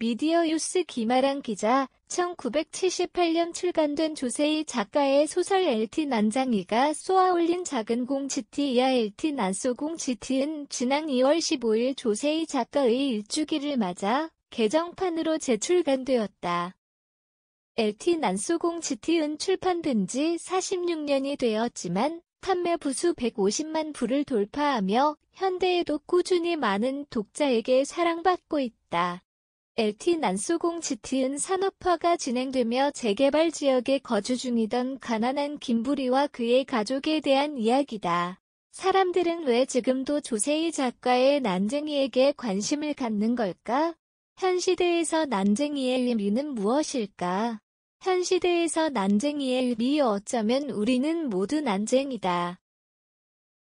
미디어 뉴스 김아랑 기자, 1978년 출간된 조세희 작가의 소설 LT 난장이가 쏘아올린 작은 공 GT 이하 LT 난소공 GT은 지난 2월 15일 조세희 작가의 일주기를 맞아 개정판으로 재출간되었다. LT 난소공 GT은 출판된 지 46년이 되었지만 판매 부수 150만 부를 돌파하며 현대에도 꾸준히 많은 독자에게 사랑받고 있다. LT 난소공 GT은 산업화가 진행되며 재개발 지역에 거주 중이던 가난한 김부리와 그의 가족에 대한 이야기다. 사람들은 왜 지금도 조세희 작가의 난쟁이에게 관심을 갖는 걸까? 현 시대에서 난쟁이의 의미는 무엇일까? 현 시대에서 난쟁이의 의미 어쩌면 우리는 모두 난쟁이다.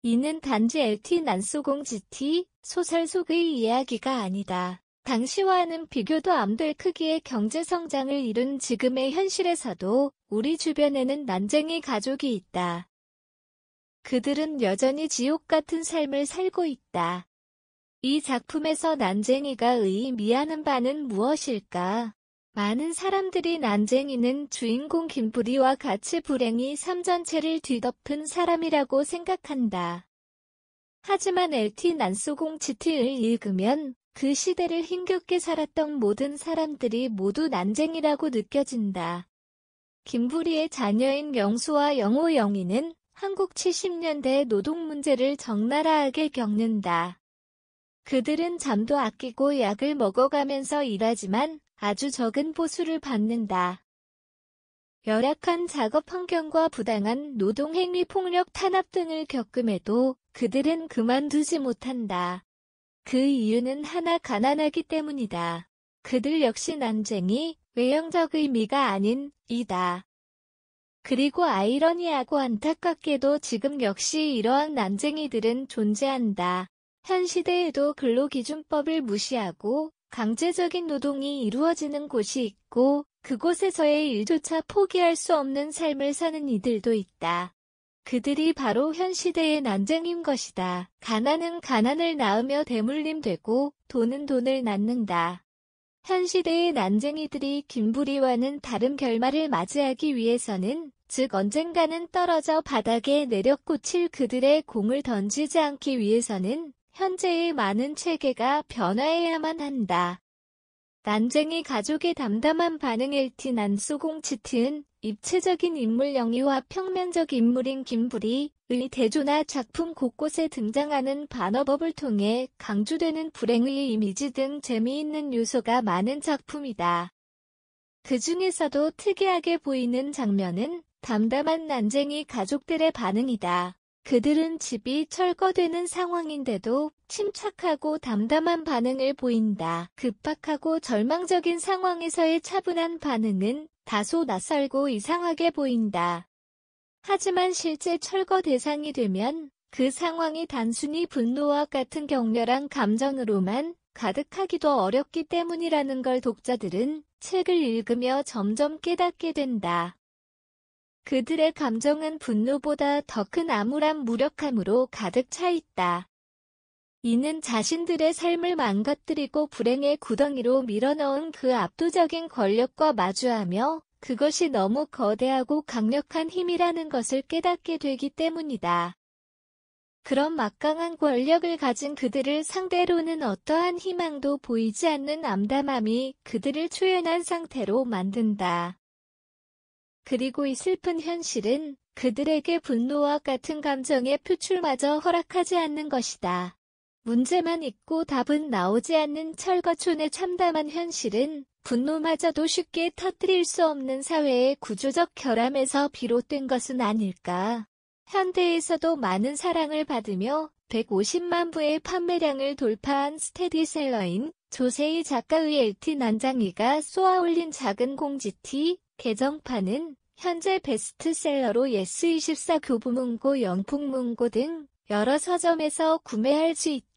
이는 단지 LT 난소공 GT 소설 속의 이야기가 아니다. 당시와는 비교도 안 될 크기의 경제성장을 이룬 지금의 현실에서도 우리 주변에는 난쟁이 가족이 있다. 그들은 여전히 지옥 같은 삶을 살고 있다. 이 작품에서 난쟁이가 의미하는 바는 무엇일까? 많은 사람들이 난쟁이는 주인공 김부리와 같이 불행이 삼 전체를 뒤덮은 사람이라고 생각한다. 하지만 LT 난소공 g t 를 읽으면 그 시대를 힘겹게 살았던 모든 사람들이 모두 난쟁이라고 느껴진다. 김부리의 자녀인 영수와 영호 영희는 한국 70년대 노동 문제를 적나라하게 겪는다. 그들은 잠도 아끼고 약을 먹어가면서 일하지만 아주 적은 보수를 받는다. 열악한 작업 환경과 부당한 노동행위 폭력 탄압 등을 겪음에도 그들은 그만두지 못한다. 그 이유는 하나 가난하기 때문이다. 그들 역시 난쟁이, 외형적 의미가 아닌 이다. 그리고 아이러니하고 안타깝게도 지금 역시 이러한 난쟁이들은 존재한다. 현 시대에도 근로기준법을 무시하고 강제적인 노동이 이루어지는 곳이 있고 그곳에서의 일조차 포기할 수 없는 삶을 사는 이들도 있다. 그들이 바로 현 시대의 난쟁인 것이다. 가난은 가난을 낳으며 대물림되고 돈은 돈을 낳는다. 현 시대의 난쟁이들이 김부리와는 다른 결말을 맞이하기 위해서는 즉 언젠가는 떨어져 바닥에 내려꽂힐 그들의 공을 던지지 않기 위해서는 현재의 많은 체계가 변화해야만 한다. 난쟁이 가족의 담담한 반응일 티난소공치트은 입체적인 인물 영희와 평면적 인물인 김불이의 대조나 작품 곳곳에 등장하는 반어법을 통해 강조되는 불행의 이미지 등 재미있는 요소가 많은 작품이다. 그 중에서도 특이하게 보이는 장면은 담담한 난쟁이 가족들의 반응이다. 그들은 집이 철거되는 상황인데도 침착하고 담담한 반응을 보인다. 급박하고 절망적인 상황에서의 차분한 반응은 다소 낯설고 이상하게 보인다. 하지만 실제 철거 대상이 되면 그 상황이 단순히 분노와 같은 격렬한 감정으로만 가득하기도 어렵기 때문이라는 걸 독자들은 책을 읽으며 점점 깨닫게 된다. 그들의 감정은 분노보다 더 큰 암울한 무력함으로 가득 차 있다. 이는 자신들의 삶을 망가뜨리고 불행의 구덩이로 밀어넣은 그 압도적인 권력과 마주하며 그것이 너무 거대하고 강력한 힘이라는 것을 깨닫게 되기 때문이다. 그런 막강한 권력을 가진 그들을 상대로는 어떠한 희망도 보이지 않는 암담함이 그들을 초연한 상태로 만든다. 그리고 이 슬픈 현실은 그들에게 분노와 같은 감정의 표출마저 허락하지 않는 것이다. 문제만 있고 답은 나오지 않는 철거촌의 참담한 현실은 분노마저도 쉽게 터뜨릴 수 없는 사회의 구조적 결함에서 비롯된 것은 아닐까. 현대에서도 많은 사랑을 받으며 150만 부의 판매량을 돌파한 스테디셀러인 조세희 작가의 LT 난장이가 쏘아올린 작은 공지티 개정판은 현재 베스트셀러로 예스24 교부문고 영풍문고 등 여러 서점에서 구매할 수 있다.